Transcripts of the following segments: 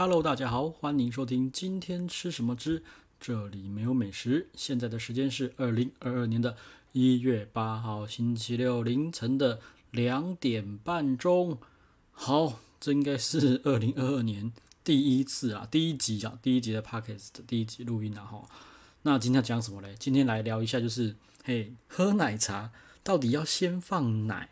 Hello，大家好，欢迎收听今天吃什么之，这里没有美食。现在的时间是二零二二年的一月八号星期六凌晨的两点半钟。好，这应该是 二零二二年第一次啊，第一集啊，第一集的 Pockets 第一集录音啊哈。那今天讲什么嘞？今天来聊一下，就是嘿，喝奶茶到底要先放奶。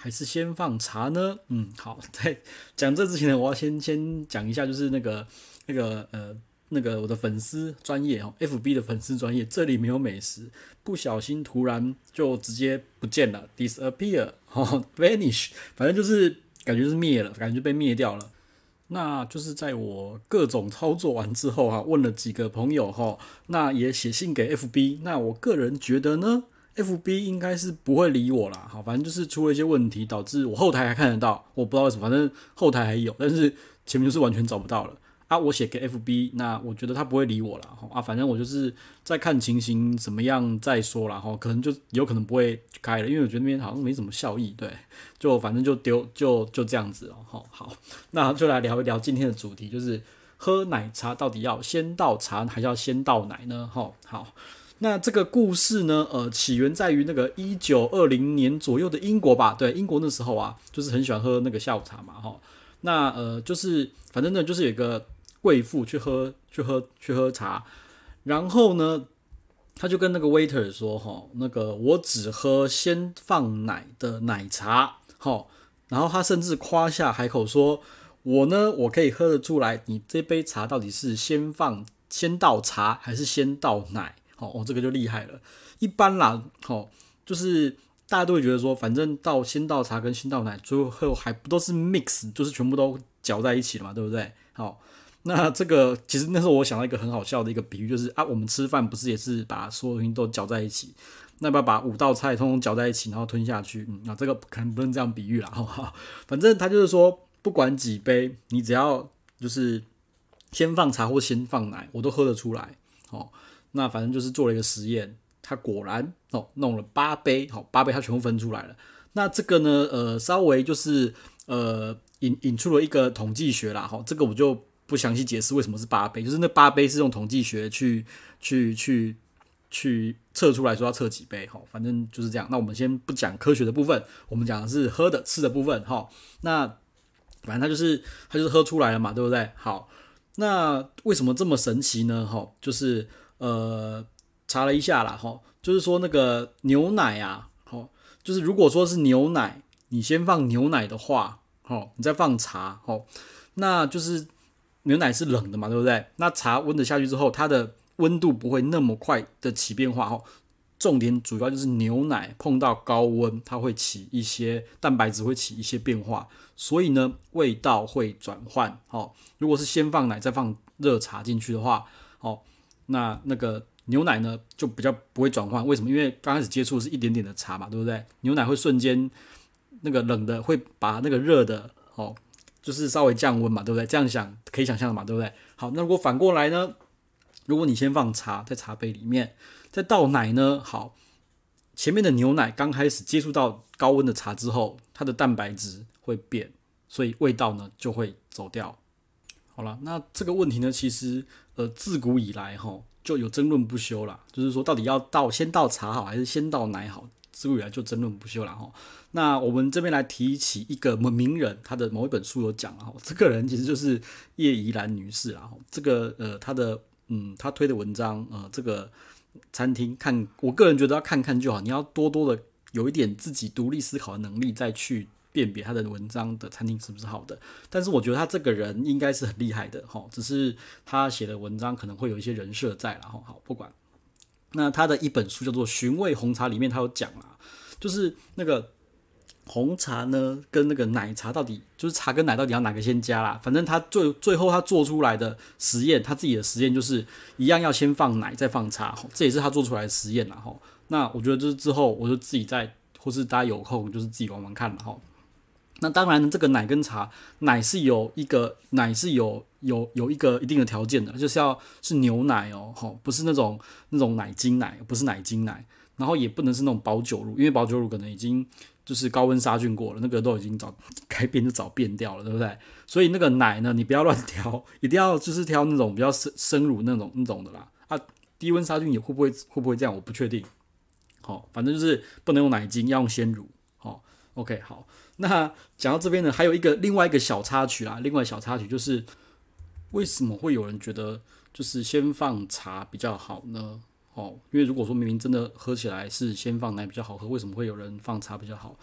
还是先放茶呢？嗯，好。在讲这之前呢，我要先先讲一下，就是那个那个呃那个我的粉丝专业哦，FB 的粉丝专业，这里没有美食，不小心突然就直接不见了，disappear 哦，vanish，反正就是感觉是灭了，感觉被灭掉了。那就是在我各种操作完之后啊，问了几个朋友哈，那也写信给 FB，那我个人觉得呢？F B 应该是不会理我啦。好，反正就是出了一些问题，导致我后台还看得到，我不知道为什么，反正后台还有，但是前面就是完全找不到了。啊，我写给 F B，那我觉得他不会理我了，啊，反正我就是在看情形怎么样再说了，哈，可能就有可能不会开了，因为我觉得那边好像没什么效益，对，就反正就丢，就就这样子哦，好，那就来聊一聊今天的主题，就是喝奶茶到底要先倒茶还是要先倒奶呢？哈，好。那这个故事呢，呃，起源在于那个一九二零年左右的英国吧？对，英国那时候啊，就是很喜欢喝那个下午茶嘛，哈。那呃，就是反正呢，就是有一个贵妇去喝去喝去喝茶，然后呢，他就跟那个 waiter 说，哈，那个我只喝先放奶的奶茶，哈。然后他甚至夸下海口说，我呢，我可以喝得出来，你这杯茶到底是先放先倒茶还是先倒奶？好，哦，这个就厉害了。一般啦，好，就是大家都会觉得说，反正到先倒茶跟先倒奶，最后还不都是 mix，就是全部都搅在一起了嘛，对不对？好，那这个其实那时候我想到一个很好笑的一个比喻，就是啊，我们吃饭不是也是把所有东西都搅在一起，那要把五道菜通通搅在一起，然后吞下去，嗯，那这个可能不能这样比喻了，不好？反正他就是说，不管几杯，你只要就是先放茶或先放奶，我都喝得出来，哦，那反正就是做了一个实验，他果然哦，弄了八杯，好，八杯他全部分出来了。那这个呢，呃，稍微就是呃引引出了一个统计学啦，哈，这个我就不详细解释为什么是八杯，就是那八杯是用统计学去去去去测出来说要测几杯，哈，反正就是这样。那我们先不讲科学的部分，我们讲的是喝的吃的部分，哈。那反正他就是他就是喝出来了嘛，对不对？好，那为什么这么神奇呢？哈，就是。呃，查了一下啦，哈，就是说那个牛奶啊，好，就是如果说是牛奶，你先放牛奶的话，好，你再放茶，好，那就是牛奶是冷的嘛，对不对？那茶温的下去之后，它的温度不会那么快的起变化，哈。重点主要就是牛奶碰到高温，它会起一些蛋白质会起一些变化，所以呢，味道会转换，好。如果是先放奶再放热茶进去的话，好。那那个牛奶呢，就比较不会转换，为什么？因为刚开始接触是一点点的茶嘛，对不对？牛奶会瞬间那个冷的会把那个热的哦，就是稍微降温嘛，对不对？这样想可以想象的嘛，对不对？好，那如果反过来呢？如果你先放茶在茶杯里面，再倒奶呢，好，前面的牛奶刚开始接触到高温的茶之后，它的蛋白质会变，所以味道呢就会走掉。好了，那这个问题呢，其实。呃，自古以来，哈，就有争论不休啦，就是说，到底要倒先倒茶好，还是先倒奶好？自古以来就争论不休了，哈。那我们这边来提起一个某名人，他的某一本书有讲了，哈。这个人其实就是叶怡兰女士了，这个呃，她的嗯，她推的文章，呃，这个餐厅，看我个人觉得要看看就好。你要多多的有一点自己独立思考的能力，再去。辨别他的文章的餐厅是不是好的，但是我觉得他这个人应该是很厉害的哈，只是他写的文章可能会有一些人设在然后好，不管，那他的一本书叫做《寻味红茶》，里面他有讲啊，就是那个红茶呢跟那个奶茶到底就是茶跟奶到底要哪个先加啦？反正他最最后他做出来的实验，他自己的实验就是一样要先放奶再放茶，这也是他做出来的实验啦后那我觉得就是之后我就自己在，或是大家有空就是自己玩玩看啦哈。那当然，这个奶跟茶，奶是有一个奶是有有有一个一定的条件的，就是要是牛奶哦，吼，不是那种那种奶精奶，不是奶精奶，然后也不能是那种保酒乳，因为保酒乳可能已经就是高温杀菌过了，那个都已经早该 变就早变掉了，对不对？所以那个奶呢，你不要乱挑，一定要就是挑那种比较生生乳那种那种的啦。啊，低温杀菌也会不会会不会这样？我不确定。好，反正就是不能用奶精，要用鲜乳。OK，好，那讲到这边呢，还有一个另外一个小插曲啦。另外小插曲就是，为什么会有人觉得就是先放茶比较好呢？哦，因为如果说明明真的喝起来是先放奶比较好喝，为什么会有人放茶比较好？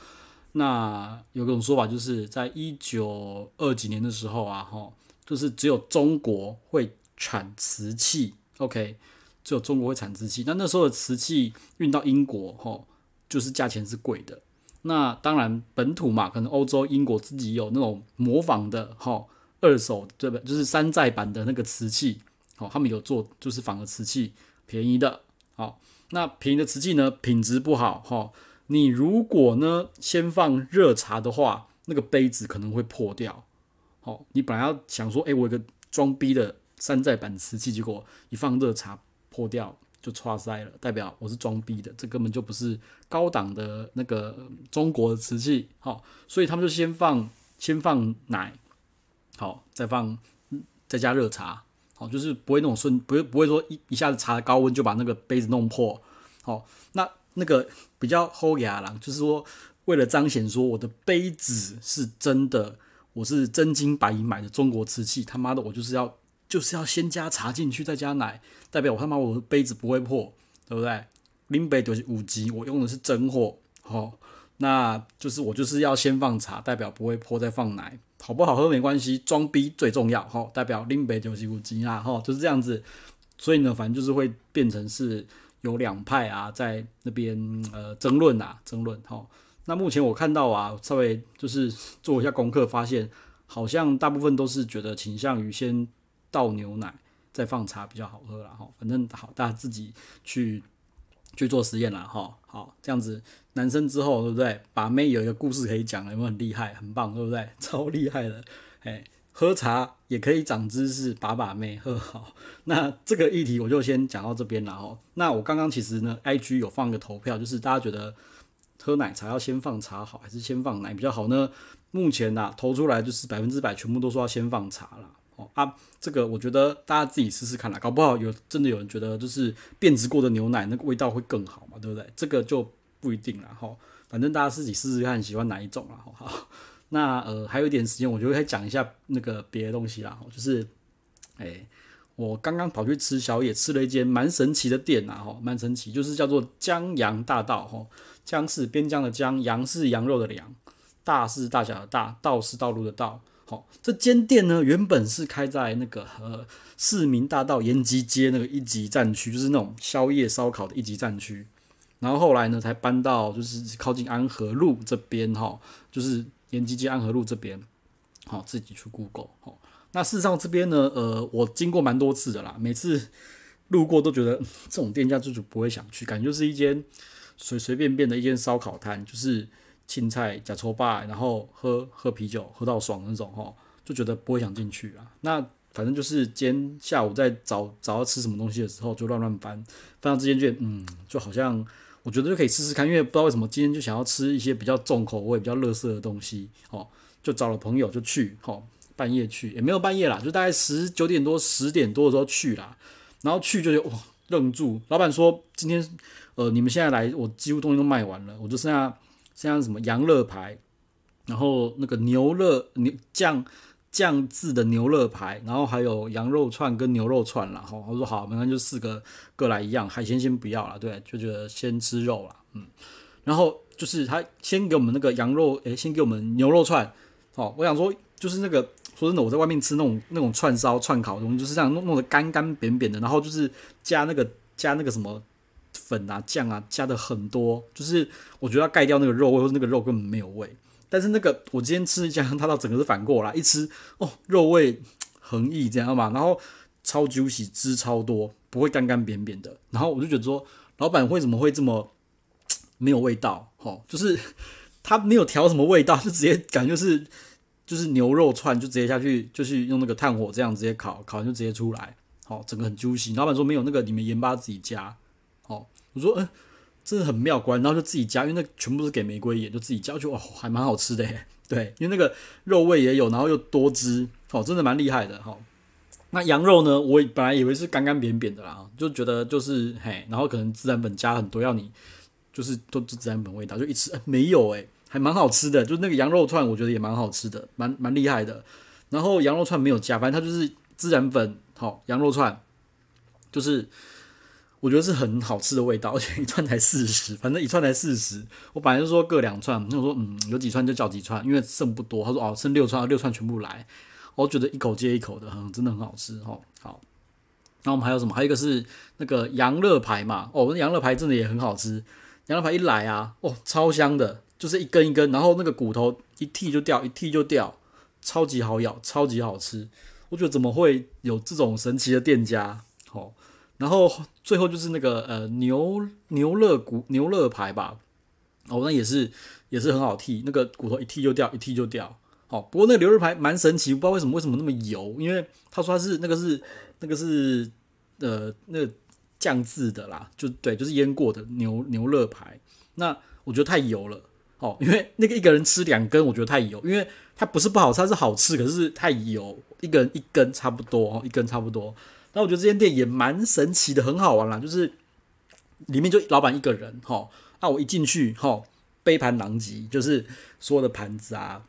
那有一种说法就是在一九二几年的时候啊，哈，就是只有中国会产瓷器。OK，只有中国会产瓷器。那那时候的瓷器运到英国，哈，就是价钱是贵的。那当然，本土嘛，可能欧洲、英国自己有那种模仿的哈，二手这本就是山寨版的那个瓷器，哦，他们有做就是仿的瓷器，便宜的，好，那便宜的瓷器呢，品质不好哈。你如果呢先放热茶的话，那个杯子可能会破掉，好，你本来要想说，哎，我有个装逼的山寨版瓷器，结果一放热茶破掉。就叉塞了，代表我是装逼的，这根本就不是高档的那个中国的瓷器，好，所以他们就先放先放奶，好，再放再加热茶，好，就是不会那种瞬不会不会说一一下子茶高温就把那个杯子弄破，好，那那个比较 h 牙狼，就是说为了彰显说我的杯子是真的，我是真金白银买的中国瓷器，他妈的我就是要。就是要先加茶进去，再加奶，代表我他妈我的杯子不会破，对不对？拎杯就是五级，我用的是真货，好，那就是我就是要先放茶，代表不会泼，再放奶，好不好喝没关系，装逼最重要，好，代表拎杯就是五级啊，好，就是这样子，所以呢，反正就是会变成是有两派啊，在那边呃争论啊，争论，好，那目前我看到啊，稍微就是做一下功课，发现好像大部分都是觉得倾向于先。倒牛奶再放茶比较好喝啦，哈，反正好大家自己去去做实验啦，哈，好这样子男生之后对不对？把妹有一个故事可以讲了，有没有很厉害很棒，对不对？超厉害的，哎，喝茶也可以长知识，把把妹喝好。那这个议题我就先讲到这边了哦。那我刚刚其实呢，IG 有放个投票，就是大家觉得喝奶茶要先放茶好，还是先放奶比较好呢？目前呐，投出来就是百分之百全部都说要先放茶了。哦啊，这个我觉得大家自己试试看啦，搞不好有真的有人觉得就是变质过的牛奶那个味道会更好嘛，对不对？这个就不一定了。吼，反正大家自己试试看喜欢哪一种啦，好。那呃，还有一点时间，我就会讲一下那个别的东西啦，吼，就是，诶，我刚刚跑去吃小野，吃了一间蛮神奇的店呐，吼，蛮神奇，就是叫做江洋大道，吼，江是边疆的江，洋是羊肉的羊，大是大小的大，道是道路的道。好，这间店呢，原本是开在那个呃市民大道延吉街那个一级站区，就是那种宵夜烧烤的一级站区，然后后来呢才搬到就是靠近安和路这边哈，就是延吉街安和路这边。好，自己去 Google 哈。那事实上这边呢，呃，我经过蛮多次的啦，每次路过都觉得 这种店家就主不会想去，感觉就是一间随随便便的一间烧烤摊，就是。青菜加搓粑，然后喝喝啤酒，喝到爽那种吼，就觉得不会想进去啊。那反正就是今天下午在找找要吃什么东西的时候，就乱乱翻，翻到这间卷，嗯，就好像我觉得就可以试试看，因为不知道为什么今天就想要吃一些比较重口味、比较乐色的东西哦。就找了朋友就去，哦，半夜去也没有半夜啦，就大概十九点多、十点多的时候去啦，然后去就哇愣住，老板说：“今天呃，你们现在来，我几乎东西都卖完了，我就剩下。”像什么羊肋排，然后那个牛肉牛酱酱制的牛肉排，然后还有羊肉串跟牛肉串了哈。我说好，马上就四个各来一样，海鲜先不要了，对，就觉得先吃肉了，嗯。然后就是他先给我们那个羊肉，诶，先给我们牛肉串。好，我想说，就是那个说真的，我在外面吃那种那种串烧串烤东西，就是这样弄弄得干干扁扁的，然后就是加那个加那个什么。粉啊酱啊加的很多，就是我觉得要盖掉那个肉味，或者那个肉根本没有味。但是那个我今天吃一家，它到整个是反过来，一吃哦肉味横溢这样嘛，然后超 juicy，汁超多，不会干干扁扁的。然后我就觉得说，老板为什么会这么没有味道？哦，就是他没有调什么味道，就直接感觉是就是牛肉串，就直接下去，就是用那个炭火这样直接烤，烤完就直接出来。好，整个很 juicy。老板说没有那个，你们盐巴自己加。我说嗯，真的很妙观，然后就自己加，因为那全部是给玫瑰野，就自己加，就哦，还蛮好吃的耶。对，因为那个肉味也有，然后又多汁，哦，真的蛮厉害的。哦。那羊肉呢？我本来以为是干干扁扁的啦，就觉得就是嘿，然后可能孜然粉加很多，要你就是都孜然粉味道，就一吃没有诶，还蛮好吃的。就那个羊肉串，我觉得也蛮好吃的，蛮蛮厉害的。然后羊肉串没有加，反正它就是孜然粉。好，羊肉串就是。我觉得是很好吃的味道，而且一串才四十，反正一串才四十。我本来就说各两串，那我说嗯，有几串就叫几串，因为剩不多。他说哦，剩六串，六串全部来。我觉得一口接一口的，嗯，真的很好吃哦。好，那我们还有什么？还有一个是那个羊肋排嘛。哦，那羊肋排真的也很好吃。羊肋排一来啊，哦，超香的，就是一根一根，然后那个骨头一剔就掉，一剔就掉，超级好咬，超级好吃。我觉得怎么会有这种神奇的店家？好。然后最后就是那个呃牛牛肋骨牛肋排吧，哦那也是也是很好剃，那个骨头一剃就掉一剃就掉。好不过那牛肋排蛮神奇，不知道为什么为什么那么油，因为他说他是那个是那个是呃那酱制的啦，就对就是腌过的牛牛肋排。那我觉得太油了哦，因为那个一个人吃两根我觉得太油，因为它不是不好，它是好吃，可是太油，一根一根差不多哦，一根差不多。那我觉得这间店也蛮神奇的，很好玩啦。就是里面就老板一个人哈。那我一进去哈，杯盘狼藉，就是所有的盘子啊，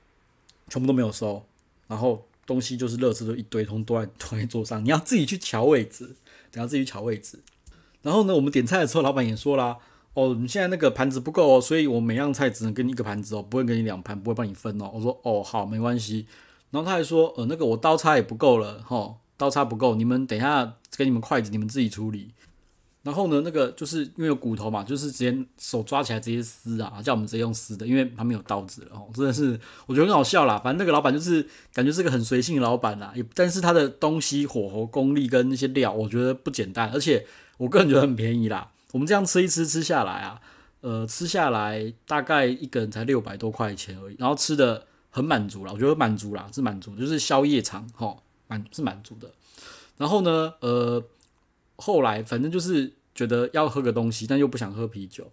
全部都没有收，然后东西就是热吃就一堆，通 都在桌上。你要自己去瞧位置，你要自己去瞧位置。然后呢，我们点菜的时候，老板也说啦：“哦，你现在那个盘子不够，所以我每样菜只能跟一个盘子哦，不会给你两盘，不会帮你分哦。”我说：“哦，好，没关系。”然后他还说：“呃，那个我刀叉也不够了哈。”刀叉不够，你们等一下给你们筷子，你们自己处理。然后呢，那个就是因为有骨头嘛，就是直接手抓起来直接撕啊，叫我们直接用撕的，因为他没有刀子了。真的是我觉得很好笑啦。反正那个老板就是感觉是个很随性的老板啦。也但是他的东西火候功力跟那些料，我觉得不简单，而且我个人觉得很便宜啦。我们这样吃一吃吃下来啊，呃，吃下来大概一个人才六百多块钱而已，然后吃的很满足了，我觉得满足啦，是满足，就是宵夜场哦满是满足的，然后呢，呃，后来反正就是觉得要喝个东西，但又不想喝啤酒，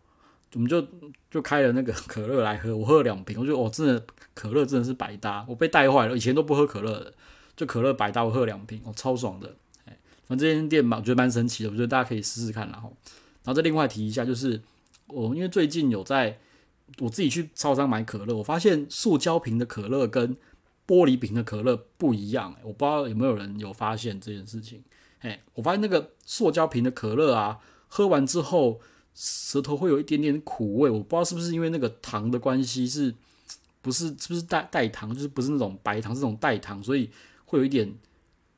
我们就就开了那个 可乐来喝。我喝了两瓶，我觉得我真的可乐真的是百搭，我被带坏了。以前都不喝可乐的，就可乐百搭，我喝两瓶，我超爽的。哎，反正这间店嘛，我觉得蛮神奇的，我觉得大家可以试试看。然后，然后再另外提一下，就是我因为最近有在我自己去超商买可乐，我发现塑胶瓶的可乐跟玻璃瓶的可乐不一样，我不知道有没有人有发现这件事情。哎，我发现那个塑胶瓶的可乐啊，喝完之后舌头会有一点点苦味，我不知道是不是因为那个糖的关系，是不是是不是代代糖，就是不是那种白糖，是种代糖，所以会有一点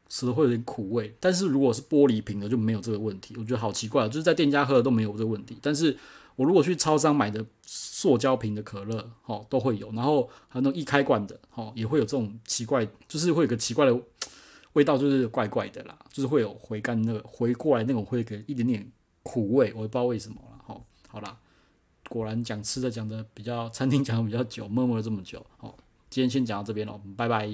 舌头会有点苦味。但是如果是玻璃瓶的就没有这个问题，我觉得好奇怪，就是在店家喝的都没有这个问题，但是。我如果去超商买的塑胶瓶的可乐，哦，都会有。然后还那种易开罐的，哦，也会有这种奇怪，就是会有个奇怪的味道，就是怪怪的啦，就是会有回甘那个回过来那种会给一点点苦味，我也不知道为什么了，哈，好啦，果然讲吃的讲的比较，餐厅讲的比较久，默默了这么久，好，今天先讲到这边喽，拜拜。